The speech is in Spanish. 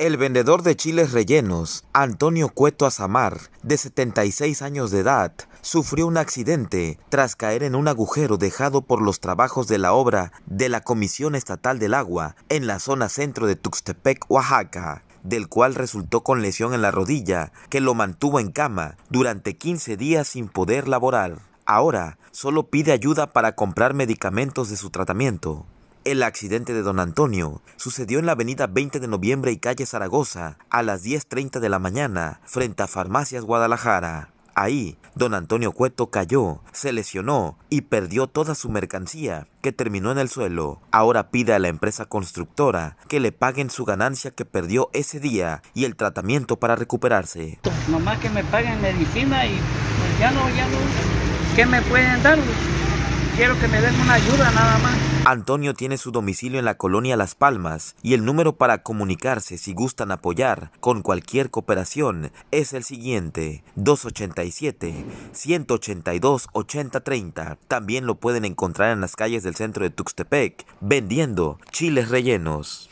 El vendedor de chiles rellenos, Antonio Cueto Azamar, de 76 años de edad, sufrió un accidente tras caer en un agujero dejado por los trabajos de la obra de la Comisión Estatal del Agua en la zona centro de Tuxtepec, Oaxaca del cual resultó con lesión en la rodilla, que lo mantuvo en cama durante 15 días sin poder laborar. Ahora solo pide ayuda para comprar medicamentos de su tratamiento. El accidente de don Antonio sucedió en la avenida 20 de noviembre y calle Zaragoza a las 10.30 de la mañana frente a Farmacias Guadalajara. Ahí, don Antonio Cueto cayó, se lesionó y perdió toda su mercancía, que terminó en el suelo. Ahora pide a la empresa constructora que le paguen su ganancia que perdió ese día y el tratamiento para recuperarse. Mamá que me paguen medicina y ya no, ya no. ¿Qué me pueden dar? Quiero que me den una ayuda nada más. Antonio tiene su domicilio en la colonia Las Palmas y el número para comunicarse si gustan apoyar con cualquier cooperación es el siguiente 287-182-8030. También lo pueden encontrar en las calles del centro de Tuxtepec vendiendo chiles rellenos.